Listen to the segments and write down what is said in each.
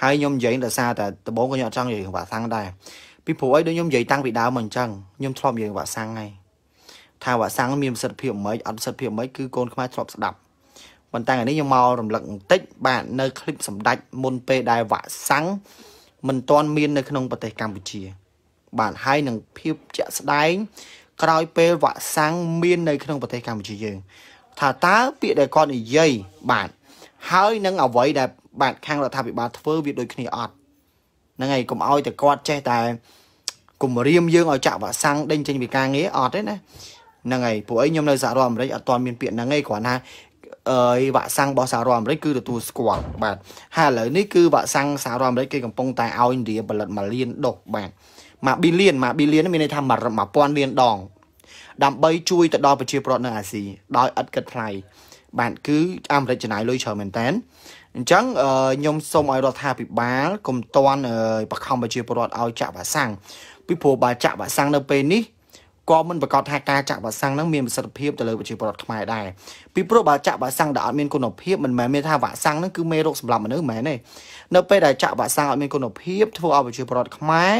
ហើយខ្ញុំនិយាយដោយសារតែដំបូងក៏ខ្ញុំអត់ចង់និយាយកង្វះសាំងដែរពីព្រោះអីដូចខ្ញុំនិយាយតាំងពីដើមមកអញ្ចឹងខ្ញុំធ្លាប់និយាយកង្វះសាំងហើយថាវ៉ាក់សាំងមានប្រសិទ្ធភាពមិនអត់ប្រសិទ្ធភាពមិនគឺកូនខ្មែរធ្លាប់ស្ដាប់ប៉ុន្តែថ្ងៃនេះខ្ញុំមករំលឹកបន្តិចបាទនៅคลิปសម្ដេចមុនពេលដែលវ៉ាក់សាំងមិនទាន់មាននៅក្នុង ប្រទេសកម្ពុជាបាទហើយនឹងភាពជាក់ស្ដែងក្រោយពេលវ៉ាក់សាំងមាននៅក្នុងប្រទេសកម្ពុជាយើងថាតើពាក្យដែលគាត់និយាយបាទហើយនឹងអ្វីដែលបាទខាងរដ្ឋាភិបាលធ្វើវាដូចគ្នាអត់ហ្នឹងហើយកុំឲ្យតែគាត់ចេះតែគំរាមយើងឲ្យចាក់វ៉ាក់សាំងដេញចេញពីការងារអត់ទេណាហ្នឹងហើយពួកអីខ្ញុំនៅសហរដ្ឋអាមេរិកអត់ទាន់មានពាក្យហ្នឹងទេគ្រាន់ថាអឺវ៉ាក់សាំងរបស់សហរដ្ឋអាមេរិកគឺទទួលស្គាល់បាទហើយឥឡូវនេះគឺវ៉ាក់សាំងសហរដ្ឋអាមេរិកគេកំពុងតែឲ្យឥណ្ឌាផលិត1លានដុសបាទមួយប៊ីលានមួយប៊ីលានមានន័យថា1000លានដង ដើម្បីជួយទៅដល់ប្រជាពលរដ្ឋនៅអាស៊ីដោយឥតគិតថ្លៃបាទគឺអាមេរិកចំណាយលុយច្រើនមែនតើអញ្ចឹងខ្ញុំសូមឲ្យរដ្ឋាភិបាលកុំតន់បខំប្រជាពលរដ្ឋឲ្យចាក់វ៉ាក់សាំងពីព្រោះបើចាក់វ៉ាក់សាំងនៅពេលនេះក៏មិនប្រកាសថាការចាក់វ៉ាក់សាំងហ្នឹងមានប្រសិទ្ធភាពទៅលើប្រជាពលរដ្ឋខ្មែរដែរពីព្រោះបើចាក់វ៉ាក់សាំងដែលអត់មានគុណភាពមិនមែនមានថាវ៉ាក់សាំងហ្នឹងគឺមេរោគសម្រាប់មនុស្សមែនទេនៅពេលដែលចាក់វ៉ាក់សាំងអត់មានគុណភាពធ្វើឲ្យប្រជាពលរដ្ឋខ្មែរ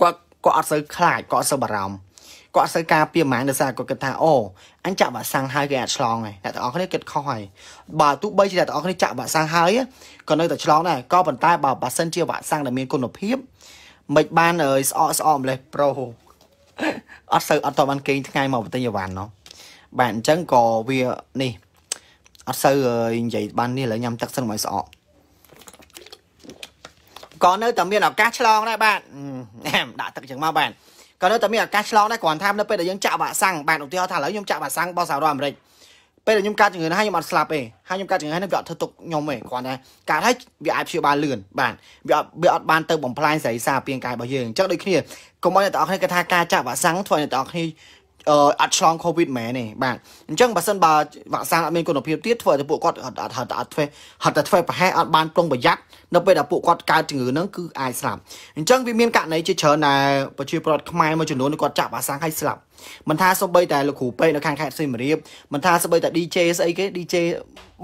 គាត់ក៏អត់សូវខ្លាចក៏អត់សូវបារម្ភគាត់អត់សូវការពារហ្មងដោយសារគាត់គិតថាអូអញចាក់វ៉ាក់សាំងហើយគេអាចឆ្លងហើយអ្នកទាំងអស់គ្នាគិតខុសហើយបើទោះបីជាអ្នកទាំងអស់គ្នាចាក់វ៉ាក់សាំងហើយក៏នៅតែឆ្លងដែរក៏ប៉ុន្តែបើបើសិនជាវ៉ាក់សាំងដែលមានគុណភាពមិនបានស្អកស្អកម្លេះប្រូអត់សូវអត់តបានគេងថ្ងៃមកប្រទេសយូវ៉ាន់ណោះបាទអញ្ចឹងក៏វានេះអត់សូវនិយាយបាននេះឥឡូវញ៉ាំទឹកសិនមកស្អកក៏នៅតែមានឱកាសឆ្លងដែរបាទដាក់ទឹកចឹងមកបាទក៏នៅតែមានឱកាសឆ្លងដែរគ្រាន់ថានៅពេលដែលយើងចាក់វ៉ាក់សាំងបានឧទាហរណ៍ថាឥឡូវខ្ញុំចាក់វ៉ាក់សាំងរបស់សហរដ្ឋអាមេរិកពេលដែលខ្ញុំកាត់ជំងឺនេះហើយខ្ញុំអត់ស្លាប់ទេហើយខ្ញុំកាត់ជំងឺនេះវាអត់ធ្វើទុកខ្ញុំទេគ្រាន់តែកាត់ហើយវាអាចព្យាបាលលឿនបាទវាអត់វាអត់បានទៅបំផ្លាញសរីសារាង្គពាងកាយរបស់យើងអញ្ចឹងដូចគ្នាកុំឲ្យអ្នកទាំងអស់គ្នាគិតថាការចាក់វ៉ាក់សាំងធ្វើឲ្យអ្នកទាំងអស់គ្នាអត់ឆ្លង COVID មែនទេបាទអញ្ចឹងបើសិនបើវ៉ាក់សាំងអត់មានគុណភាពទៀតធ្វើឲ្យពួកគាត់អត់អត់អត់ធ្វើអត់តែធ្វើប្រហែលអត់បានប្រុងប្រយ័ត្ននៅពេលដែលពួកគាត់កើតជំងឺហ្នឹងគឺអាចស្លាប់អញ្ចឹងវាមានករណីជាច្រើនដែលប្រជាពលរដ្ឋខ្មែរមួយចំនួនគាត់ចាក់វ៉ាក់សាំងឲ្យស្លាប់មិនថាសូម្បីតែលោកគ្រូពេកនៅខាងខេត្តសៀមរាបមិនថាសូម្បីតែ DJ ស្អីគេ DJ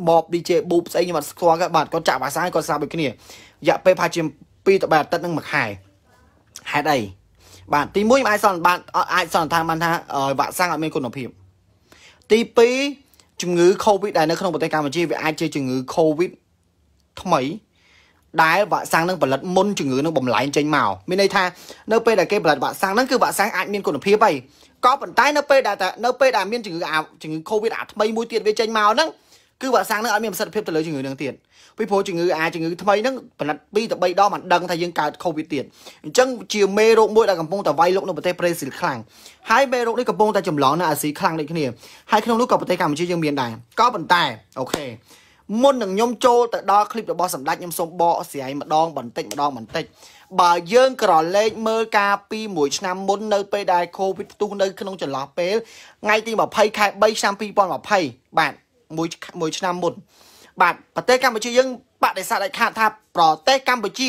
បប DJ ប៊ូបស្អីខ្ញុំអត់ស្គាល់គាត់បាទគាត់ចាក់វ៉ាក់សាំងឲ្យគាត់ស្លាប់ដូចគ្នារយៈពេលប្រហែលជា2ទៅ3អាទិត្យនឹងមួយខែហេតុអីបាទទី1ខ្ញុំអាចសន្និបាតអាចសន្និដ្ឋានបានថាវ៉ាក់សាំងអត់មានគុណភាពទី2ជំងឺ Covid ដែលនៅក្នុងប្រទេសកម្ពុជាវាអាចជាជំងឺ Covid ថ្មី ដែលវ៉ាក់សាំងនឹងផលិតមុនជំងឺនឹងបំលែងចេញមកមានន័យថានៅពេលដែលគេផលិតវ៉ាក់សាំងហ្នឹងគឺវ៉ាក់សាំងអាចមានគុណភាពហើយក៏ប៉ុន្តែនៅពេលដែលនៅពេលដែលមានជំងឺជំងឺ Covid អាថ្មីមួយទៀតវាចេញមកហ្នឹងគឺវ៉ាក់សាំងហ្នឹងអត់មានប្រសិទ្ធភាពទៅលើជំងឺហ្នឹងទៀតពីព្រោះជំងឺអាជំងឺថ្មីហ្នឹងផលិត2ទៅ3ដងមិនដឹងថាយើងកើត COVID ទៀតអញ្ចឹងជាមេរោគមួយដែលកំពុងតែវាយលុកនៅប្រទេសប្រេស៊ីលខ្លាំងហើយមេរោគនេះកំពុងតែចម្លងនៅអាស៊ីខ្លាំងដូចគ្នាហើយក្នុងនោះក៏ប្រទេសកម្ពុជាយើងមានដែរក៏ប៉ុន្តែអូខេមុននឹងខ្ញុំចូលទៅដល់คลิปរបស់សម្ដេចខ្ញុំសូមបកស្រាយម្ដងបន្តិចម្ដងបន្តិចបើយើងក្រឡេកមើលការពីមួយឆ្នាំមុននៅពេលដែល COVID ផ្ទុះនៅ ក្នុងចន្លោះពេលថ្ងៃទី20ខែ3ឆ្នាំ2020បាទមួយមួយឆ្នាំមុនបាទប្រទេសកម្ពុជាយើងបដិសេធដាច់ខាតថា ប្រទេសកម្ពុជា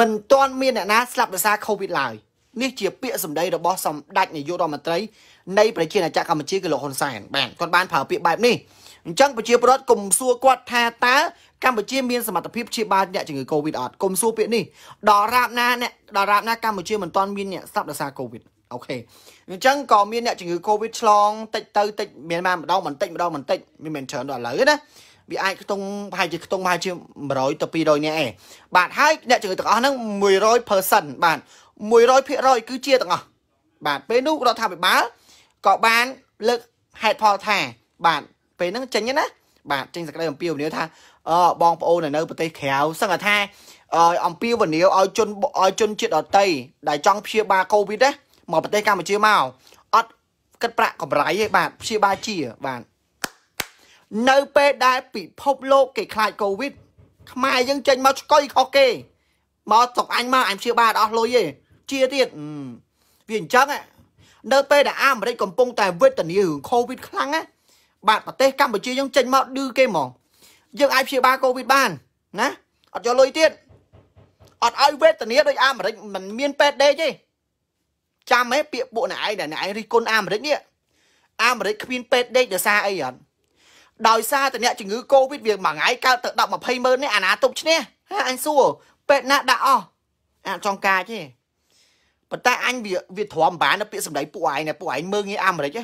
មិនទាន់មានអ្នកណា ស្លាប់ដោយសារ COVID ឡើយនេះជាពាក្យសម្ដីរបស់សម្ដេចនាយករដ្ឋមន្ត្រីនៃប្រជាណាចក្រកម្ពុជាគឺលោកហ៊ុនសែនបាទគាត់បានប្រើពាក្យបែបនេះអញ្ចឹងប្រជាពលរដ្ឋកុំសួរគាត់ថាតើកម្ពុជាមានសមត្ថភាពព្យាបាលអ្នកជំងឺ Covid អត់កុំសួរពាក្យនេះដល់រាបណាអ្នកដល់រាបណាកម្ពុជាមិនទាន់មានអ្នកស្លាប់ដោយសារ Covid អូខេអញ្ចឹងក៏មានអ្នកជំងឺ Covid ឆ្លងតិច ទៅតិចមានបានម្ដងបន្តិចម្ដងបន្តិចមានមិនច្រើនដល់ឥឡូវណាវាអាចខ្ទង់ប្រហែលជាខ្ទង់ប្រហែលជា100ទៅ200នាក់ឯងបាទហើយអ្នកជំងឺទាំងអស់ហ្នឹង100%បាទ100%គឺជាទាំងអស់បាទពេលនោះរដ្ឋាភិបាលក៏បានលើកហេតុផលថាបាទពេលហ្នឹងចេញណាបាទចេញសេចក្តីអំពាវនាវថាអបងប្អូននៅប្រទេសក្រៅសឹងថាអំពាវនាវឲ្យជនឲ្យជនជាតិដតីដែលចង់ព្យាបាលកូវីដណាមកប្រទេសកម្ពុជាមកអត់គិតប្រាក់កម្រៃទេបាទព្យាបាលជាបាទនៅពេលដែលពិភពលោកគេខ្លាចកូវីដខ្មែរយើងចេញមកឆ្កុយខុសគេមកទុកអញមកអញព្យាបាលអត់លុយទេជាទៀតវាអញ្ចឹងនៅពេលដែលអាមេរិកកំពុងតែវេទនារឿងកូវីដខ្លាំងណាបាទប្រទេសកម្ពុជាយើងចេញមកឌឺគេហ្មងយើងអាចព្យាបាលកូវីដបានណាអត់យកលុយទៀតអត់ឲ្យវេទនាដោយអាមេរិកមិនមានពេទ្យដេកទេចាំហ៎ពាក្យពួកអ្នកឯងដែលអ្នកឯងរិះគន់អាមេរិកនេះអាមេរិកគ្មានពេទ្យដេកដោយសារអីអត់ដោយសារតអ្នកជំងឺកូវីដវាមួយថ្ងៃកើតទៅ10 20ម៉ឺននេះអាណាទប់ឈ្នះហាអញសួរពេទ្យណាដាក់អស់អាចចង់កាចទេប៉ុន្តែអញវាវាទ្រាំបានពាក្យសម្ដីពួកឯងណាពួកឯងមើងងាយអាមេរិកទេ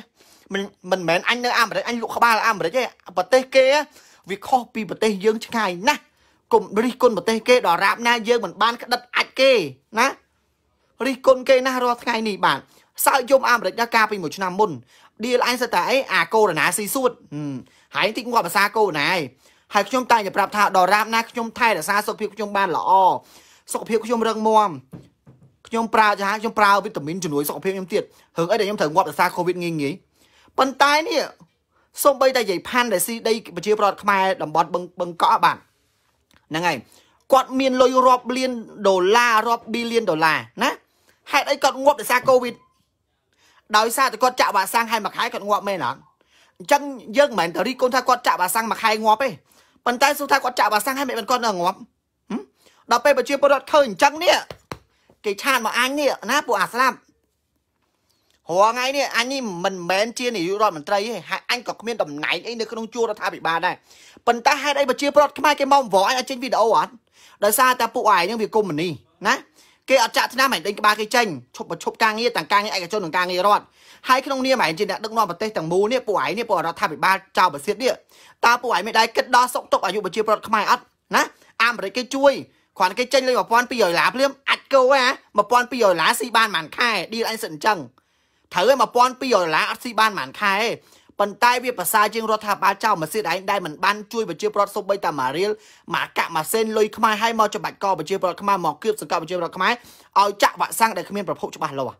មិនមិនមែនអញនៅអាមេរិកអញលក់ក្បាលអាមេរិកទេប្រទេសគេវាខុសពីប្រទេសយើងឆ្ងាយណាស់គុំរិះគន់ប្រទេសគេដល់រាបណាយើងមិនបានក្តិតអាចគេណារិះគន់គេណាស់រាល់ថ្ងៃនេះបាទសើចយំអាមេរិកដល់កាលពីមួយឆ្នាំមុនឌីលអញសិតតែអីអាកូវីដស៊ីសួតហើយតិចងាប់ភាសាកូវីដហើយហើយខ្ញុំតែងតែប្រាប់ថាដរាបណាខ្ញុំថែរក្សាសុខភាពខ្ញុំបានល្អសុខភាពខ្ញុំរឹងមាំខ្ញុំប្រើចាខ្ញុំប្រើវីតាមីនជំនួយសុខភាពខ្ញុំទៀតរឿងអីដែលខ្ញុំត្រូវងាប់ដោយសារកូវីដងាយងាយប៉ុន្តែនេះសូម្បីតែយាយផាន់ដែលស៊ីដីប្រជាប្រដ្ឋខ្មែរតំបន់បឹងបឹងកក់បាទហ្នឹងហើយគាត់មានលុយរាប់លានដុល្លាររាប់ប៊ីលានដុល្លារណាហេតុអីគាត់ងាប់ដោយសារកូវីដដោយសារតែគាត់ចាក់វ៉ាក់សាំងហើយមួយខែគាត់ងាប់មែនអត់អញ្ចឹងយើងមិនមែនទៅរីកូនថាគាត់ចាក់វ៉ាក់សាំងមួយខែងាប់ទេប៉ុន្តែសួរថាគាត់ចាក់វ៉ាក់សាំងហើយមិនមែនគាត់នៅងាប់ដល់ពេលប្រជាពលរដ្ឋឃើញអញ្ចឹងនេះគេឆានមកអញនេះណាពួកអាស្លាប់រងថ្ងៃនេះអញនេះមិនមែនជានាយករដ្ឋមន្ត្រីទេហើយអញក៏គ្មានតំណែងអីនៅក្នុងជួររដ្ឋាភិបាលដែរប៉ុន្តែហេតុអីប្រជាពលរដ្ឋខ្មែរគេមកអង្វរអញឲ្យចេញវីដេអូអត់ដោយសារតែពួកឯងហ្នឹងវាកុំមុនីណាគេអត់ចាក់ថ្នាំឯងដេញក្បាលគេចេញឈប់បញ្ឈប់ការងារទាំងការងារឯកជននិងការងាររដ្ឋហើយក្នុងនាមឯងជាអ្នកដឹកនាំប្រទេសទាំងមូលនេះពួកឯងនេះពួករដ្ឋាភិបាលចៅប្រសិទ្ធនេះតើពួកឯងមិនដែរគិតដល់សុខទុក្ខអាយុប្រជាពលរដ្ឋខ្មែរអត់ណាអាមេរិកគេជួយគ្រាន់គេចេញលេខ1200ដុល្លារភ្លាមអាចគោហ៎1200ដុល្លារស៊ីបានមួយខែឌីលអញសិនអញ្ចឹងត្រូវឯង1200ដុល្លារអត់ស៊ីបានមួយខែប៉ុន្តែវាប្រសើរជាងរដ្ឋាភិបាលចោលម៉ាស៊ីនឯងដែលមិនបានជួយប្រជាពលរដ្ឋសូម្បីតែមួយរៀលមួយកាក់មួយសេនលុយខ្មែរឲ្យមកច្បាច់កប្រជាពលរដ្ឋខ្មែរមកគៀបសង្កត់ប្រជាពលរដ្ឋខ្មែរឲ្យចាក់វ៉ាក់សាំងដែលគ្មានប្រភពច្បាស់លាស់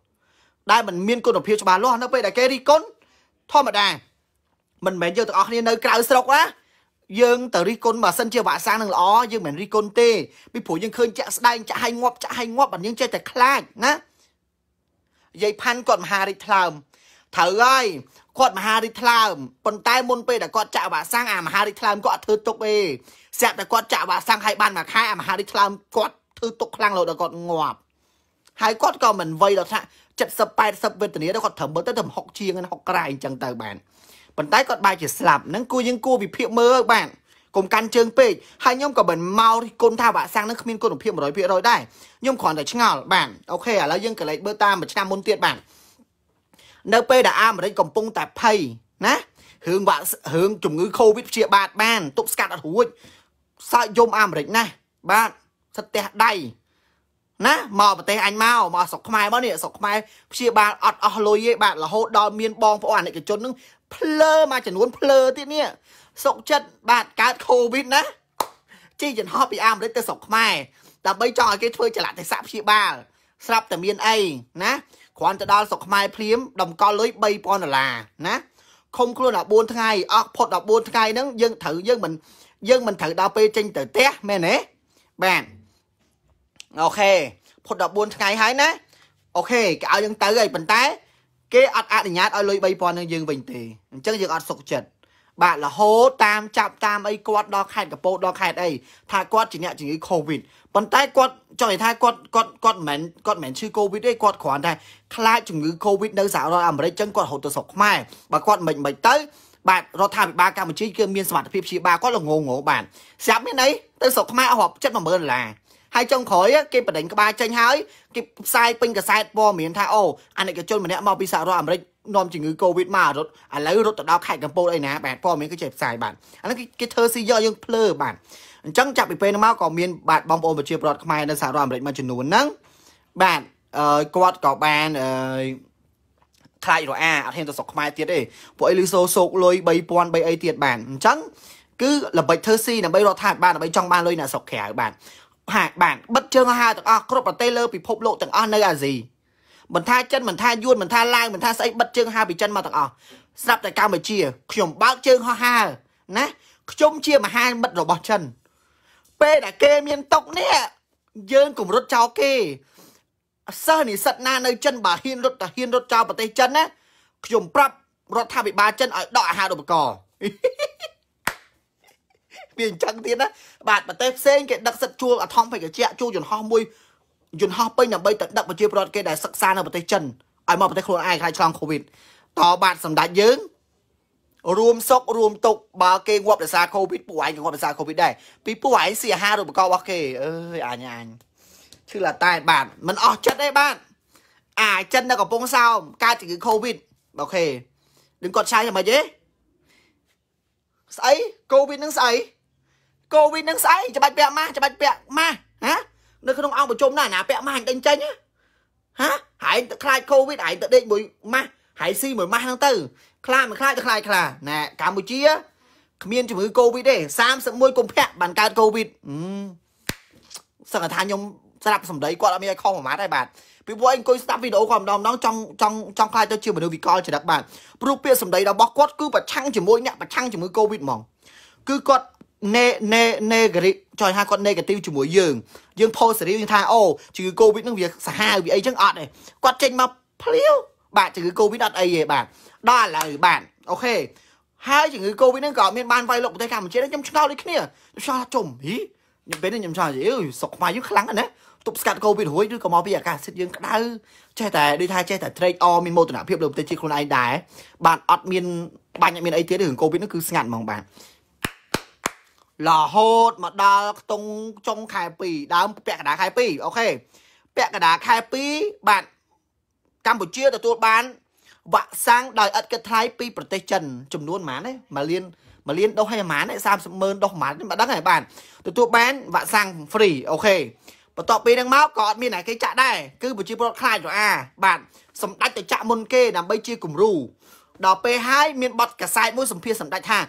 ដែលមិនមានគុណភាពច្បាស់លាស់នៅពេលដែលគេរីកុនធម្មតាមិនមែនយើងទាំងអស់គ្នានៅក្រៅស្រុកណាយើងទៅរិះគន់បើសិនជាវ៉ាក់សាំងនឹងល្អយើងមិនរិះគន់ទេពីព្រោះយើងឃើញចាក់ស្ដែងចាក់ឲ្យងាប់ចាក់ឲ្យងាប់បានយើងចេះតែខ្លាចណាយាយផាន់គាត់មហារិទ្ធថ្លើមត្រូវហើយគាត់មហារីកថ្លើមប៉ុន្តែមុនពេលដែលគាត់ចាក់វ៉ាក់សាំងអាមហារីកថ្លើមគាត់អត់ធ្វើទុកទេស្រាប់តែគាត់ចាក់វ៉ាក់សាំងឲ្យបានមួយខែអាមហារីកថ្លើមគាត់ធ្វើទុកខ្លាំងរហូតដល់គាត់ងាប់ហើយគាត់ក៏មិនវ័យដល់ថា70 80វេទនាដល់គាត់ត្រឹមមើលទៅត្រឹម6ជាង6ក្រែអញ្ចឹងទៅបានប៉ុន្តែគាត់បែរជាស្លាប់ហ្នឹងគូយើងគួរវិភាគមើលបានកុំកាន់ជើងពេកហើយខ្ញុំក៏មិនមករិះគន់ថាវ៉ាក់សាំងនឹងគ្មានគុណភាព100%ដែរខ្ញុំគ្រាន់តែឆ្ងល់បានអូខេឥឡូវយើងក៏លេចមើលតាមមួយឆ្នាំមុនទៀតបាននៅពេលដែលអាមេរិកកំពុងតែភ័យណារឿងវ៉ាក់រឿងជំងឺ Covid ព្យាបាទបានទប់ស្កាត់អត់រួចសើចយំអាមេរិកណាស់បាទសិតផ្ទះដៃណាមកប្រទេសអញមកមកស្រុកខ្មែរមកនេះស្រុកខ្មែរព្យាបាលអត់អស់លុយទេបាទរហូតដល់មានបងប្អូនអានិកជននឹងភ្លើមកចំនួនភ្លើទៀតនេះសុកចិត្តបាទកើតកូវីដណាជីចំហពីអាមេរិកទៅស្រុកខ្មែរដើម្បីចង់ឲ្យគេធ្វើចលៈទេសៈព្យាបាលស្រាប់តែមានអីណាគ្រាន់ទៅដល់ស្រុកខ្មែរភ្លាមតម្កល់លុយ3000ដុល្លារណាឃុំខ្លួន14ថ្ងៃអស់ផុត14ថ្ងៃហ្នឹងយើងត្រូវយើងមិនយើងមិនត្រូវដល់ពេលចេញទៅផ្ទះមែនទេបាទអូខេផុត14ថ្ងៃហើយណាអូខេគេឲ្យយើងទៅហើយប៉ុន្តែគេ អត់អនុញ្ញាតឲ្យលុយ3000នឹងយើងវិញទេអញ្ចឹងយើងអត់សុខចិត្តបាទរហូតតាមចាប់តាមអីគាត់ដល់ខេត្តកពោតដល់ខេត្តអីថាគាត់ជាអ្នកជំងឺ Covid ប៉ុន្តែគាត់ចង់និយាយថាគាត់គាត់គាត់មិនមែនគាត់មិនមែនឈឺ Covid ទេគាត់គ្រាន់តែខ្លាចជំងឺ Covid នៅសហរដ្ឋអាមេរិកចឹងគាត់រហូតទៅស្រុកខ្មែរបើគាត់មិនមិនទៅ បាទរដ្ឋាភិបាលកម្ពុជាគឺមានសមត្ថភាពព្យាបាលគាត់ល្ងងងបានស្រាប់មានអីទៅស្រុកខ្មែរអស់រាប់70000ដុល្លារហើយចុងក្រោយគេបដិញក្បាលចេញហើយគេផ្សាយពេញកាសែតព័ត៌មានថាអូអានិកជនម្នាក់មកពីសហរដ្ឋអាមេរិកនាំជំងឺ Covid មករត់ឥឡូវរត់ទៅដល់ខេត្តកំពតអីណាបាទព័ត៌មានគឺចេះផ្សាយបាទឥឡូវគេធ្វើស៊ីយកយើងភ្លើបាទអញ្ចឹងចាប់ពីពេលនោះមកក៏មានបាទបងប្អូនប្រជាពលរដ្ឋខ្មែរនៅសហរដ្ឋអាមេរិកមួយចំនួនហ្នឹងបាទអឺគាត់ក៏បានអឺខ្លាចរអាអត់ហ៊ានទៅស្រុកខ្មែរទៀតទេពួកអីលីសូសោកលុយ3000 3អីទៀតបានអញ្ចឹងគឺល្បិចធ្វើស៊ីដើម្បីរដ្ឋាភិបាលដើម្បីចង់បានលុយអ្នកស្រុកក្រៅបាទហាក់បានបិទជើងឲ្យហើយទាំងអស់គ្រប់ប្រទេសលើពិភពលោកទាំងអស់នៅអាស៊ីមិនថាចិនមិនថាយួនមិនថាឡាវមិនថាស្អីបិទជើងហើពីចិនមកទាំងអស់ស្រាប់តែកម្ពុជាខ្ញុំបើកជើងហោះហើណាខ្ញុំជាមហាមិត្តរបស់ចិន ពេលដែលគេមានຕົកនេះយើងគំរត់ចោលគេសិស្សនិស្សិតណានៅចិនបើហ៊ានរត់តាហ៊ានរត់ចោលប្រទេសចិនណាខ្ញុំប្រាប់រដ្ឋាភិបាលចិនឲ្យដកអាហារូបករណ៍វាអញ្ចឹងទៀតណាបាទប្រទេសផ្សេងគេដឹកសិតជួលអធំភេកជ្ជៈជួលយន្តហោះមួយយន្តហោះពេញដើម្បីទៅដឹកប្រជាពលរដ្ឋគេដែលសិក្សានៅប្រទេសចិនឲ្យមកប្រទេសខ្លួនឯងខ្លាចឆ្លងកូវីដតបាទសម្ដេចយើងរួមសុករួមទុកបើគេងាប់ដោយសារកូវីដពួកឯងក៏ងាប់ដោយសារកូវីដដែរពីពួកឯងស៊ីអាហារឧបករណ៍របស់គេអើយអញអញឈឺឡាតែបាទមិនអស់ចិត្តទេបាទអាចិននៅកំពង់សោមកើតជំងឺកូវីដអូខេនឹងគាត់ឆាយយ៉ាងម៉េចទេស្អីកូវីដនឹងស្អីកូវីដនឹងស្អីច្បាច់ពាក់ម៉ាស់ច្បាច់ពាក់ម៉ាស់ហ៎នៅក្នុងអង្គប្រជុំណាណាពាក់ម៉ាស់អញដេញចេញហ៎ហែងទៅខ្លាចកូវីដហែងទៅដេកមួយម៉ាស់ហែងស៊ីមួយម៉ាស់ហ្នឹងទៅខ្លាមិនខ្លាចទៅខ្លាចខ្លាណែកម្ពុជាគ្មានជំងឺកូវីដទេ31កុម្ភៈបានកើតកូវីដសឹងថាខ្ញុំស្ដាប់សម្ដីគាត់អត់មានឲ្យខុសប្រមាថទេបាទពីព្រោះឯងអង្គុយស្ដាប់វីដេអូគាត់ម្ដងម្ដងចង់ចង់ចង់ខ្លាចទៅជាមនុស្សវិកលចរិតបាទព្រោះពាក្យសម្ដីរបស់គាត់គឺប្រឆាំងជាមួយអ្នកប្រឆាំងជំងឺកូវីដហ្មងគឺគាត់ negative ចង់ថាគាត់ negative ជាមួយយើង យើង post សេរីយើងថាអូជំងឺ covid នឹងវាសាហាវវាអីចឹងអត់ទេគាត់ចេញមកភ្លាវបាទជំងឺ covid អត់អីទេបាទដល់ឥឡូវបាទអូខេហើយជំងឺ covid នឹងក៏អត់មានបានវាយលុកប្រទេសកម្ពុជាខ្ញុំឆ្ងល់ដូចគ្នាឆ្ងល់ចំហីខ្ញុំពេលនេះខ្ញុំឆ្ងល់អឺសុកខ្មៅយើងខ្លាំងណាស់ណាទប់ស្កាត់ covid រួចឬក៏មកពីអាកាសធាតុយើងក្តៅ ចេះតែដូចថាចេះតែ trade all មានមោទនភាពលើប្រទេសជាតិខ្លួនឯងដែរបាទអត់មានបាញ់អត់មានអីទៀតទេរឿង covid នឹងគឺស្ងាត់ហ្មងបាទរហូតមកដល់ខ្ទង់ចុងខែ2ដើមពាក់កណ្ដាលខែ2អូខេពាក់កណ្ដាលខែ2បាទកម្ពុជាទទួលបានវ៉ាក់សាំងដោយឥតគិតថ្លៃពីប្រទេសចិនចំនួនប៉ុន្មានទេ1លាន1លានដុសហើយប៉ុន្មាន30ម៉ឺនដុសប៉ុន្មានមិនដឹងហើយបាទទទួលបានវ៉ាក់សាំង free អូខេបន្ទាប់ពីនឹងមកក៏អត់មានឯគេចាក់ដែរគឺប្រជាពលរដ្ឋខ្លាចរអាបាទសម្ដេចទៅចាក់មុនគេដើម្បីជាគំរូដល់ពេលហើយមានបទកសែតមួយសម្ភារសម្ដេចថា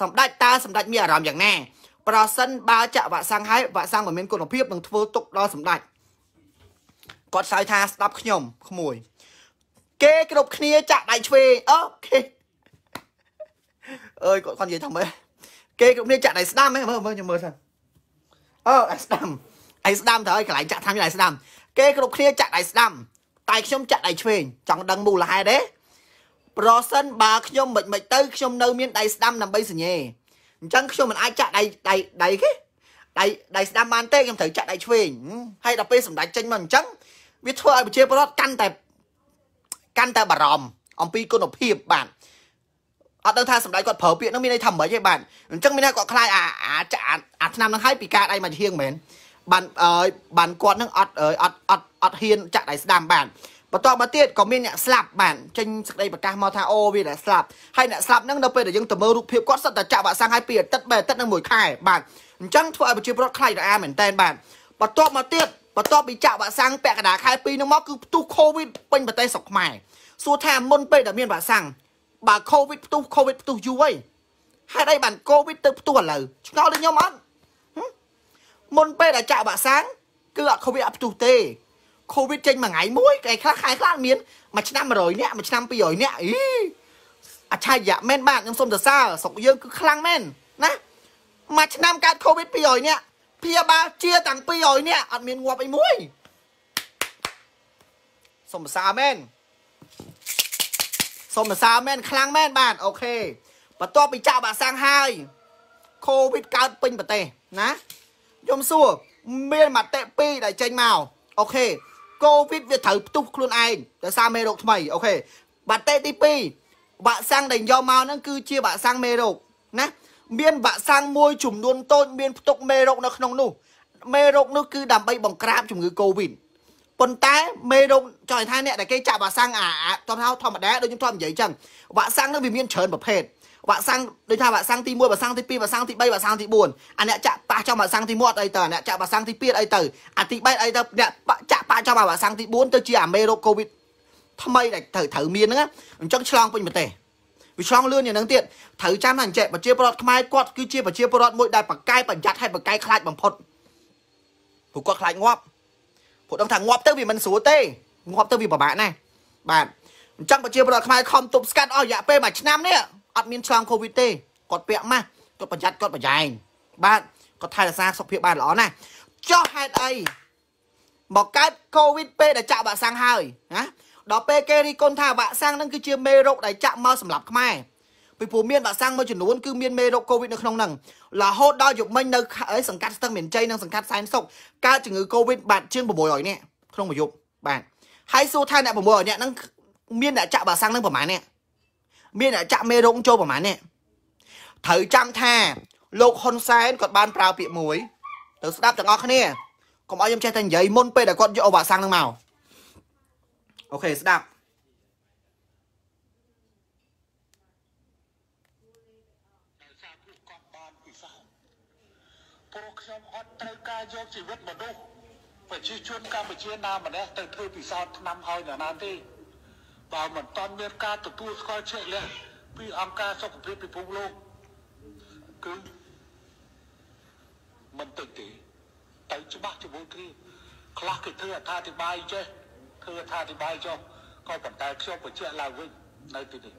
សម្ដេចតើសម្ដេចមានអារម្មណ៍យ៉ាងណាប្រសិនបើចាក់វ៉ាក់សាំងហើយវ៉ាក់សាំងមិនមានគុណភាពនឹងធ្វើទុកដល់សម្ដេចគាត់ឆ្លើយថាស្ដាប់ខ្ញុំក្មួយគេ គ្រប់គ្នាចាក់ដៃឆ្វេងអូខេអើយគាត់គាត់និយាយថាម៉េចគេគ្រប់គ្នាចាក់ដៃស្ដាំហ៎មើលមើលខ្ញុំមើលសិនអូអាស្ដាំអាស្ដាំទៅឲ្យកន្លែងចាក់ថាំឲ្យស្ដាំគេគ្រប់គ្នាចាក់ដៃស្ដាំតែខ្ញុំចាក់ដៃឆ្វេងចង់ដឹងមូលហេតុទេប្រសិនបើខ្ញុំមិនមិនទៅខ្ញុំនៅមានដៃស្ដាំដើម្បីសញ្ញេអញ្ចឹងខ្ញុំមិនអាចចាក់ដៃដៃដៃគេដៃដៃស្ដាំបានទេខ្ញុំត្រូវចាក់ដៃឆ្វេងហើយដល់ពេលសម្ដេចចេញមកអញ្ចឹងវាធ្វើឲ្យប្រជាពលរដ្ឋកាន់តែកាន់តែបារម្ភអំពីគុណភាពបាទអត់ដឹងថាសម្ដេចគាត់ប្រើពាក្យនោះមានន័យថាមិនហីបាទអញ្ចឹងមានន័យគាត់ខ្លាចអាអាចាក់អាឆ្នាំនឹងឲ្យពីការដៃមកជាងមែនបានអើយបានគាត់នឹងអត់អត់អត់អត់ហ៊ានចាក់ដៃស្ដាំបានបន្តមកទៀតក៏មានអ្នកស្លាប់បានចេញសេចក្តីប្រកាសមកថាអូវាអ្នកស្លាប់ហើយអ្នកស្លាប់ហ្នឹងនៅពេលដែលយើងទៅមើលរូបភាពគាត់សិតតែចាក់វ៉ាក់សាំងឲ្យពីអាទិត្យបែអាទិត្យនឹងមួយខែបាទអញ្ចឹងធ្វើឲ្យប្រជាពលរដ្ឋខ្លាចរអាមែនតែនបាទបន្តមកទៀតបន្ទាប់ពីចាក់វ៉ាក់សាំងពាក់កណ្ដាលខែ2នឹងមកគឺផ្ទុះ COVID ពេញប្រទេសស្រុកខ្មែរសួរថាមុនពេលដែលមានវ៉ាក់សាំងបើ COVID ផ្ទុះ COVID ផ្ទុះយូរហើយហេតុអីបាន COVID ទៅផ្ទុះឥឡូវឆ្ងល់ដូចខ្ញុំអត់មុនពេលដែលចាក់វ៉ាក់សាំងគឺអត់ COVID អត់ផ្ទុះទេកូវីដចេញមួយថ្ងៃមួយឯខ្លះខែខ្លះមានមួយឆ្នាំ100នាក់មួយឆ្នាំ200នាក់អីអាចយៈមែនបាទខ្ញុំសូមសរសើរស្រុកយើងគឺខ្លាំងមែនណាមួយឆ្នាំកើតកូវីដ200នាក់ព្យាបាលជាទាំង200នាក់អត់មានងាប់អីមួយសូមសរសើរមែនសូមសរសើរមែនខ្លាំងមែនបាទអូខេបន្ទាប់ពីចាក់វ៉ាក់សាំងហើយកូវីដកើតពេញប្រទេសណាខ្ញុំសួរមានមតិ2ដែលចេញមកអូខេកូវីដវាត្រូវផ្ទុះខ្លួនឯងដោយសារមេរោគថ្មីអូខេបាក់តេទី2វ៉ាក់សាំងដែលយកមកហ្នឹងគឺជាវ៉ាក់សាំងមេរោគណាមានវ៉ាក់សាំងមួយចំនួនតូចមានផ្ទុកមេរោគនៅក្នុងនោះមេរោគនោះគឺដើម្បីបង្ក្រាបជំងឺកូវីដប៉ុន្តែមេរោគចង់ថាអ្នកដែលគេចាក់វ៉ាក់សាំងអាធម្មតាធម្មតាដូចខ្ញុំធ្លាប់និយាយអញ្ចឹងវ៉ាក់សាំងនោះវាមានច្រើនប្រភេទវ៉ាក់សាំងដូចថាវ៉ាក់សាំងទី1វ៉ាក់សាំងទី2វ៉ាក់សាំងទី3វ៉ាក់សាំងទី4អាអ្នកចាក់ប៉ះចំវ៉ាក់សាំងទី1អីទៅអាអ្នកចាក់វ៉ាក់សាំងទី2អីទៅអាទី3អីទៅអ្នកចាក់ប៉ះចំវ៉ាក់សាំងទី4ទៅជាអាមេរោគកូវីដថ្មីដែលត្រូវត្រូវមានហ្នឹងអញ្ចឹងឆ្លងពេញប្រទេសវាឆ្លងលឿនយ៉ាងហ្នឹងទៀតត្រូវចាំថាអញ្ចេះប្រជាពលរដ្ឋខ្មែរគាត់គឺជាប្រជាពលរដ្ឋមួយដែលបកកាយប្រយ័ត្នហើយបកកាយខ្លាចបំផុតព្រោះគាត់ខ្លាចងាប់ព្រោះដឹងថាងាប់ទៅវាមិនស្រួលទេងាប់ទៅវាពិបាកណាស់បាទអញ្ចឹងប្រជាពលរដ្ឋខ្មែរខំទប់ស្កាត់អស់រយៈពេលមួយឆ្នាំនេះអត់មានឆ្លងកូវីដទេគាត់ពាក់ម៉ាស់គាត់ប្រយ័ត្នគាត់ប្រយែងបាទគាត់ថែរក្សាសុខភាពបានល្អណាស់ចុះហេតុអីមកកើតកូវីដពេលដែលចាក់វ៉ាក់សាំងហើយណាដល់ពេលគេរីកគុណថាវ៉ាក់សាំងនឹងគឺជាមេរោគដែលចាក់មកសម្រាប់ខ្មែរពីព្រោះមានវ៉ាក់សាំងមួយចំនួនគឺមានមេរោគកូវីដនៅក្នុងហ្នឹងរហូតដល់យប់មិញនៅសង្កាត់ស្ទឹងមានជ័យនិងសង្កាត់សែនសុខកើតជំងឺកូវីដបាទជាង600នាក់ក្នុងមួយយប់បាទហើយសួរថាអ្នក600នាក់ហ្នឹងមានអ្នកចាក់វ៉ាក់សាំងហ្នឹងប្រហែលអ្នកមានអ្នកចាក់មេរោគចូលប្រហែលនេះត្រូវចាំថាលោកហ៊ុនសែនគាត់បានប្រើពាក្យមួយ ទៅស្ដាប់ទាំងអស់គ្នាកុំឲ្យខ្ញុំចេះតែនិយាយមុនពេលដែលគាត់យកអវ៉ាក់សាំងនឹងមកអូខេស្ដាប់ព្រោះខ្ញុំអត់ត្រូវការយកជីវិតមនុស្សប្រជាជនកម្ពុជាណាម្នាក់ទៅធ្វើពិសោធន៍ឆ្នាំហើយនរណាទេបើមិនទាន់មានការទទួលស្គាល់ជាក់លាក់ពីអង្គការសុខភាពពិភពលោកគឺមិនទឹកទេទៅច្បាស់ជាមួយគ្នាខ្លះគេធ្វើអត្ថាធិប្បាយចេះធ្វើអត្ថាធិប្បាយចុះក៏ប៉ុន្តែខ្ញុំបញ្ជាក់ឡើងវិញនៅទីនេះ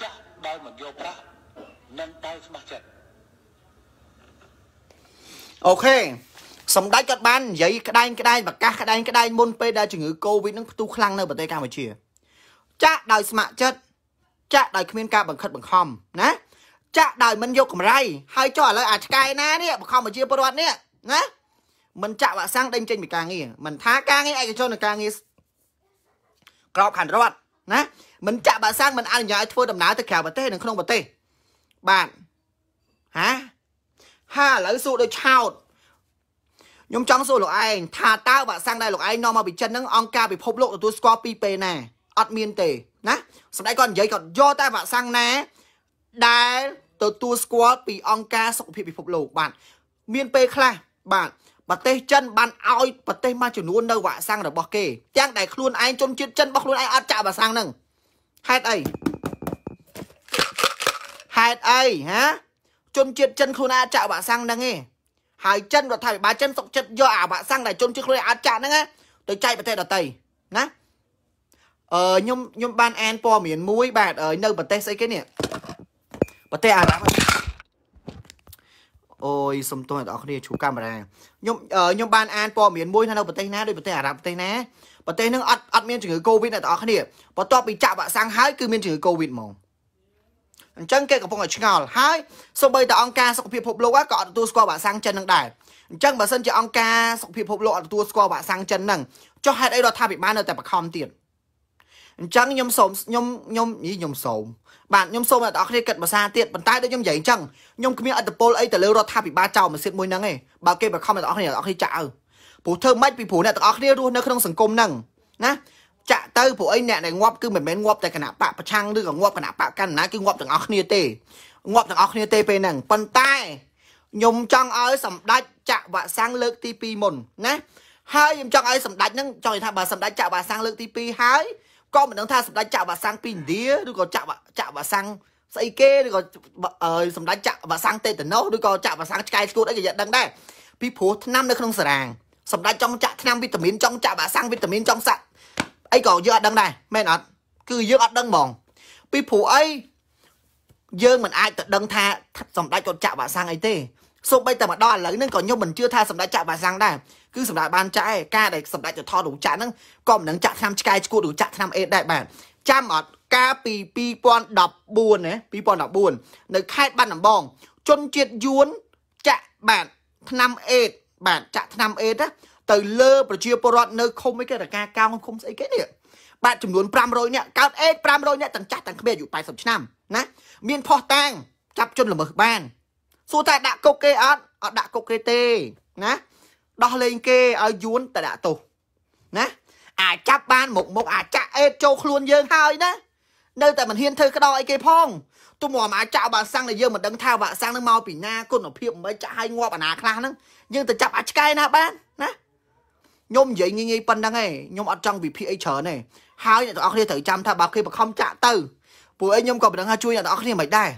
ចាស់ដោយមិនយកប្រាក់និងដោយស្មោះចិត្តអូខេសម្ដេចគាត់បាននិយាយក្តែងក្តែងប្រកាសក្តែងក្តែងមុនពេលដែលជំងឺ Covid នឹងផ្ទុះខ្លាំងនៅប្រទេសកម្ពុជា ចាក់ដោយស្ម័គ្រចិត្តចាក់ដោយគ្មានការបង្ខិតបង្ខំណាចាក់ដោយមិនយកកម្រៃហើយចុះឥឡូវអាចឆ្កែណានេះបង្ខំប្រជាពលរដ្ឋនេះណាមិនចាក់វ៉ាក់សាំងដេញចេញពីការងារមិនថាការងារឯកជនឬការងារក្របខ័ណ្ឌរដ្ឋណាមិនចាក់វ៉ាក់សាំងមិនអនុញ្ញាតឲ្យធ្វើដំណើរទៅក្រៅប្រទេសនិងក្នុងប្រទេសបាទហាហាឥឡូវសួរដូចឆោតខ្ញុំចង់សួរលោកឯងថាតើបាក់សាំងដែលលោកឯងនាំមកពីចិនហ្នឹងអង្គការពិភពលោកទទួលស្គាល់ពីពេលណាអត់មានទេណាសម្ដេចគាត់និយាយគាត់យកតែបាក់សាំងណាដែលទទួលស្គាល់ពីអង្គការសុខភាពពិភពលោកបាទមានពេលខ្លះបាទប្រទេសចិនបានឲ្យប្រទេសមួយចំនួននៅវ៉ាក់សាំងរបស់គេទាំងដែលខ្លួនឯងជនជាតិចិនរបស់ខ្លួនឯងអត់ចាក់វ៉ាក់សាំងហ្នឹងហេតុអីហេតុអីហាជនជាតិចិនខ្លួនឯងអត់ចាក់វ៉ាក់សាំងហ្នឹងឯងហើយចិនរដ្ឋាភិបាលចិនសុកចិត្តយកអាវ៉ាក់សាំងដែលជនជឿខ្លួនអាចចាក់ហ្នឹងទៅចែកប្រទេសដទៃណាអឺខ្ញុំខ្ញុំបានអានព័ត៌មានមួយបាទនៅប្រទេសស្អីគេនេះប្រទេសអារ៉ាប់អូយសុំទោសអ្នកនរគ្នាជួកាមេរ៉ាខ្ញុំខ្ញុំបានអានព័ត៌មានមួយថានៅប្រទេសណាដូចប្រទេសអារ៉ាប់ប្រទេសណាប្រទេសហ្នឹងអត់អត់មានជំងឺកូវីដអ្នកនរគ្នាបន្ទាប់ពីចាក់វ៉ាក់សាំងហើយគឺមានជំងឺកូវីដហ្មងអញ្ចឹងគេកំពុងតែឆ្ងល់ហើយសូម្បីតែអង្គការសុខភាពពិភពលោកក៏អត់ទទួលស្គាល់វ៉ាក់សាំងចិននឹងដែរអញ្ចឹងបើសិនជាអង្គការសុខភាពពិភពលោកអត់ទទួលស្គាល់វ៉ាក់សាំងចិនហ្នឹងចុះហេតុអីរដ្ឋាភិបាលនៅតែបខំទៀតអញ្ចឹងខ្ញុំសូមខ្ញុំខ្ញុំនេះខ្ញុំសូមបាទខ្ញុំសូមឲ្យអ្នកនរគ្នាគិតភាសាទៀតប៉ុន្តែដូចខ្ញុំនិយាយអញ្ចឹងខ្ញុំគ្មានអត្តពលអីទៅលើរដ្ឋាភិបាលចោលមួយសិទ្ធមួយហ្នឹងទេបើគេបខំអ្នកនរគ្នាអ្នកនរគ្នាចាក់អើព្រោះធ្វើម៉េចពីព្រោះអ្នកទាំងអស់គ្នារស់នៅក្នុងសង្គមហ្នឹងណាចាក់ទៅព្រោះអីអ្នកដែលងាប់គឺមិនមែនងាប់តែគណៈបកប្រឆាំងឬក៏ងាប់គណៈបកកណ្ដាលគឺងាប់ទាំងអស់គ្នាទេងាប់ទាំងអស់គ្នាទេពេលហ្នឹងប៉ុន្តែខ្ញុំចង់ឲ្យសម្ដេចចាក់វ៉ាក់សាំងលើកទី2មុនណាហើយខ្ញុំចង់ឲ្យសម្ដេចហ្នឹងចង់និយាយថាបើសម្ដេចចាក់វ៉ាក់សាំងលើកទី2ហើយក៏មិនដឹងថាសម្ដេចចាក់វ៉ាក់សាំងពីឥណ្ឌាឬក៏ចាក់ចាក់វ៉ាក់សាំងស្អីគេឬក៏សម្ដេចចាក់វ៉ាក់សាំងតេតាណូសឬក៏ចាក់វ៉ាក់សាំងឆ្កែស្គួតអីក៏យកដឹងដែរពីព្រោះថ្នាំនៅក្នុងសារ៉ាងសម្ដេចចង់ចាក់ថ្នាំវីតាមីនចង់ចាក់វ៉ាក់សាំងវីតាមីនចង់សាក់អីក៏យើងអត់ដឹងដែរមែនអត់គឺយើងអត់ដឹងហ្មងពីព្រោះអីយើងមិនអាចទៅដឹងថាសម្ដេចគាត់ចាក់វ៉ាក់សាំងអីទេសូម្បីតែមកដល់ឥឡូវហ្នឹងក៏ខ្ញុំមិនជឿថាសម្ដេចចាក់វ៉ាក់សាំងដែរគឺសម្ដេចបានចាក់ឯការដែលសម្ដេចទៅថតរូបចាក់ហ្នឹងក៏មិននឹងចាក់ឆ្នាំឆ្កែឈួតឬចាក់ឆ្នាំអេដែរបាទចាំអត់កាលពី2014ណា2014នៅខេត្តបាត់ដំបងជនជាតិយួនចាក់បាទឆ្នាំអេតបាទចាក់ឆ្នាំអេតណាទៅលើប្រជាពលរដ្ឋនៅឃុំអីគេតការកោងឃុំស្អីគេនេះបាទចំនួន500នាក់កើតអេត500នាក់ទាំងចាស់ទាំងក្មេងអាយុ80ឆ្នាំណា មាន ផោះតាំងចាប់ជនល្មើសបានសួរតែដាក់គុកគេអត់អត់ដាក់គុកគេទេណាដោះលែងគេឲ្យយួនតដាក់ទោសណាអាចចាប់បានមុខមុខអាចចាក់អេតចូលខ្លួនយើងហើយណានៅតែមិនហ៊ានធ្វើក្តោអីគេផងទុំមកអាចចាក់វ៉ាក់សាំងដែលយើងមិនដឹងថាវ៉ាក់សាំងនឹងមកពីណាគុណភាពមិនចាក់ឲ្យងាប់អាណាខ្លះហ្នឹងយើងទៅចាប់អាចឆ្កែណាបានណាខ្ញុំនិយាយងាយងាយប៉ុណ្្នឹងឯងខ្ញុំអត់ចង់វិភាគអីច្រើនទេហើយអ្នកទាំងអស់គ្នាត្រូវចាំថាបើគេបង្ខំចាក់ទៅពួកឯងខ្ញុំក៏មិនដឹងថាជួយអ្នកទាំងអស់គ្នាមិនដែរ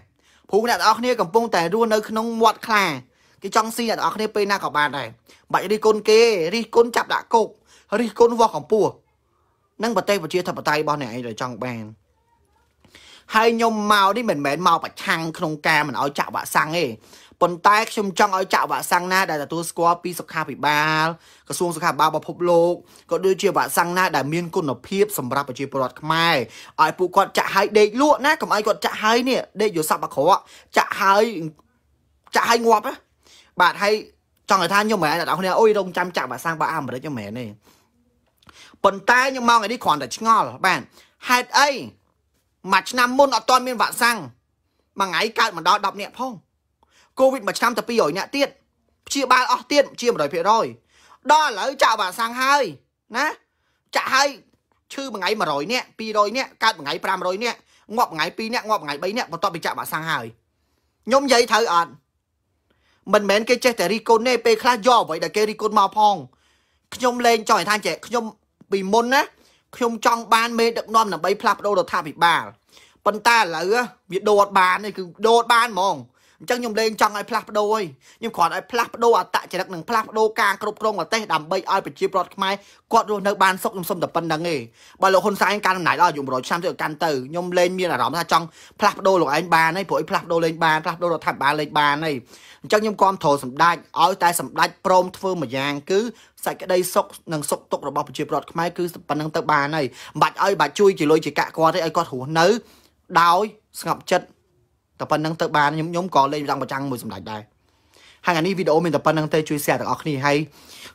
ព្រោះអ្នកទាំងអស់គ្នាកំពុងតែរស់នៅក្នុងមាត់ខ្លាគេចង់ស៊ីអ្នកទាំងអស់គ្នាពេលណាក៏បានដែរបាច់រិះគន់គេរិះគន់ចាប់ដាក់គុករិះគន់វាស់កម្ពស់នឹងប្រទេសប្រជាធិបតេយ្យរបស់អ្នកឯងដែលចង់បានហើយខ្ញុំមកនេះមិនមែនមកប្រឆាំងក្នុងការមិនអោយចាក់វ៉ាក់សាំងទេប៉ុន្តែខ្ញុំចង់ឲ្យចាក់វ៉ាក់សាំងណាដែលទទួលស្គាល់ពីសុខាភិបាលក្រសួងសុខាភិបាលពិភពលោកក៏ដូចជាវ៉ាក់សាំងណាដែលមានគុណភាពសម្រាប់ប្រជាពលរដ្ឋខ្មែរឲ្យពួកគាត់ចាក់ឲ្យដេកលក់ណាកុំឲ្យគាត់ចាក់ឲ្យនេះដេកយល់សັບអាក្រក់ចាក់ឲ្យចាក់ឲ្យងាប់ណាបាទហើយចង់ឲ្យថាខ្ញុំមិនមែនអ្នកនរគ្នាអុយរងចាំចាក់វ៉ាក់សាំងបាអាមេរិកខ្ញុំមិនមែនទេប៉ុន្តែខ្ញុំមកថ្ងៃនេះគ្រាន់តែឆ្ងល់បាទហេតុអីមួយឆ្នាំមុនអត់ទាន់មានវ៉ាក់សាំងមួយថ្ងៃកើតមកដល់10នាក់ផងកូវីដមួយឆ្នាំទៅ200អ្នកទៀតព្យាបាលអស់ទៀតជា100%ដល់ឥឡូវចាក់វ៉ាក់សាំងហើយណាចាក់ហើយឈឺមួយថ្ងៃ100អ្នក200អ្នកកើតមួយថ្ងៃ500អ្នកងាប់មួយថ្ងៃ2អ្នកងាប់មួយថ្ងៃ3អ្នកបន្ទាប់ពីចាក់វ៉ាក់សាំងហើយខ្ញុំនិយាយត្រូវអត់មិនមែនគេចេះតែរីកូនទេពេលខ្លះយកអ្វីដែលគេរីកូនមកផងខ្ញុំលេងចង់ឲ្យថាចេះខ្ញុំពីមុនណាខ្ញុំចង់បានមេដឹកនាំដើម្បីផ្លាស់ប្ដូររដ្ឋាភិបាលប៉ុន្តែឥឡូវវាដូរអត់បានទេគឺដូរបានហ្មងអញ្ចឹងខ្ញុំលេងចង់ឲ្យផ្លាស់ប្ដូរឯងខ្ញុំគ្រាន់ឲ្យផ្លាស់ប្ដូរអត្តចរិតនិងផ្លាស់ប្ដូរការគ្រប់គ្រងប្រទេសដើម្បីឲ្យប្រជាពលរដ្ឋខ្មែរគាត់រស់នៅបានសុខខ្ញុំសុំតែប៉ុណ្្នឹងឯងបើលោកហ៊ុនសែនកាន់អំណាចដល់យំ100ឆ្នាំទៅកាន់ទៅខ្ញុំលេងមានអារម្មណ៍ថាចង់ផ្លាស់ប្ដូរលោកឯងបានឯងព្រោះឲ្យផ្លាស់ប្ដូរលេងបានផ្លាស់ប្ដូររដ្ឋាភិបាលលេងបានឯងអញ្ចឹងខ្ញុំគាំទ្រសម្ដេចឲ្យតែសម្ដេចព្រមធ្វើមួយយ៉ាងគឺសេចក្តីសុខនិងសុខទុក្ខរបស់ប្រជាពលរដ្ឋខ្មែរគឺប៉ុណ្្នឹងទៅបានហើយមិនបាច់ឲ្យបាច់ជួយជាលុយជាកាក់គាត់ទេឲ្យគាត់រស់នៅដោយស្ងប់ចិត្តតែប៉ុណ្្នឹងទៅបានខ្ញុំខ្ញុំក៏លេងម្ដងប្រចាំងមួយសម្ដេចដែរហើយអានេះវីដេអូមានតែប៉ុណ្្នឹងទេជួយ share ទាំងអស់គ្នាហើយ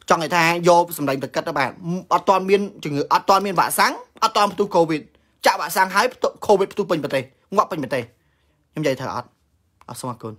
ចង់និយាយថាយកសម្ដែងប្រកិតទៅបាទអត់ទាន់មានជំងឺអត់ទាន់មានវ៉ាក់សាំងអត់ទាន់ផ្ទុះកូវីដចាក់វ៉ាក់សាំងហើយកូវីដផ្ទុះពេញប្រទេសងាប់ពេញប្រទេសខ្ញុំនិយាយថាអត់អរសូមអរគុណ